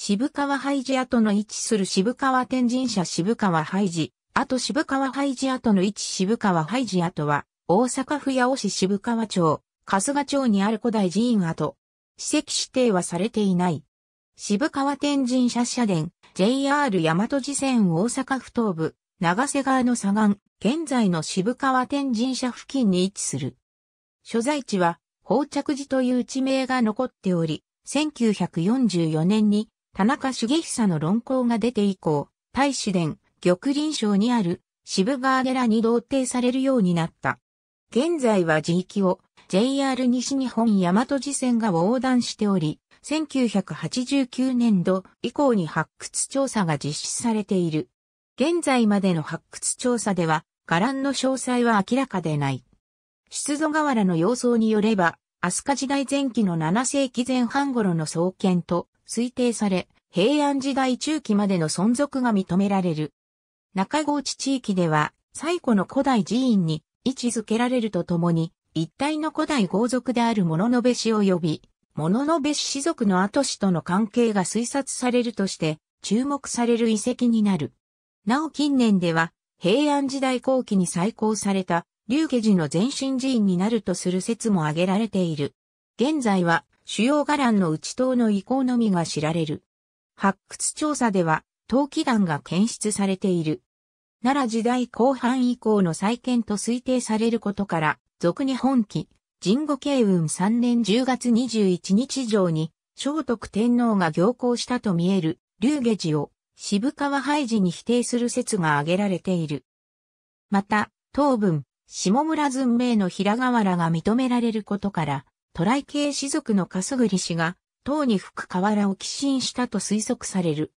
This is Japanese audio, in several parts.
渋川廃寺跡の位置する渋川天神社渋川廃寺、と渋川廃寺跡の位置渋川廃寺跡は、大阪府八尾市渋川町、春日町にある古代寺院跡。史跡指定はされていない。渋川天神社社殿、JR 大和寺線大阪府東部、長瀬川の左岸、現在の渋川天神社付近に位置する。所在地は、宝着寺という地名が残っており、1944年に田中茂久の論考が出て以降、大使殿、玉林省にある渋川寺に同定されるようになった。現在は地域を JR 西日本大和寺線が横断しており、1989年度以降に発掘調査が実施されている。現在までの発掘調査では、伽藍の詳細は明らかでない。出土瓦の様相によれば、飛鳥時代前期の7世紀前半頃の創建と推定され、平安時代中期までの存続が認められる。中郷地地域では、最古の古代寺院に位置づけられるとともに、一体の古代豪族である物のべ氏及び、物のべ氏族の後氏との関係が推察されるとして、注目される遺跡になる。なお近年では、平安時代後期に再興された龍下寺の前身寺院になるとする説も挙げられている。現在は主要伽藍の内藤の遺構のみが知られる。発掘調査では、陶器岩が検出されている。奈良時代後半以降の再建と推定されることから、俗に本紀、神後慶雲3年10月21日上に、聖徳天皇が行幸したと見える、龍下寺を、渋川廃寺に否定する説が挙げられている。また、当文、下村文明の平瓦が認められることから、渡来系士族の笠栗氏が、唐に吹く河原を寄進したと推測される。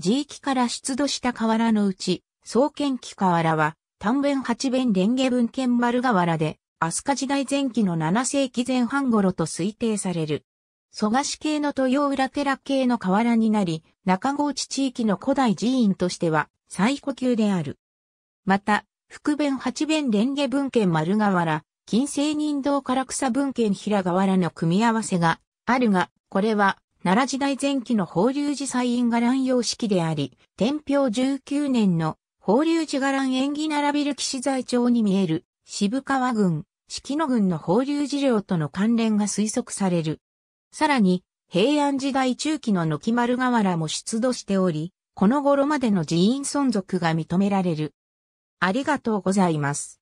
地域から出土した河原のうち、創建期河原は、丹弁八弁連下文献丸河原で、飛鳥時代前期の7世紀前半頃と推定される。蘇我氏系の豊浦寺系の河原になり、中河内地域の古代寺院としては最古級である。また、福弁八弁蓮華文献丸河原、星人道唐草文献平河原の組み合わせがあるが、これは奈良時代前期の法隆寺祭院伽藍様式であり、天平19年の法隆寺伽藍演技並びる騎士在町に見える渋川郡、四季野郡の法隆寺領との関連が推測される。さらに、平安時代中期の軒丸河原も出土しており、この頃までの寺院存続が認められる。ありがとうございます。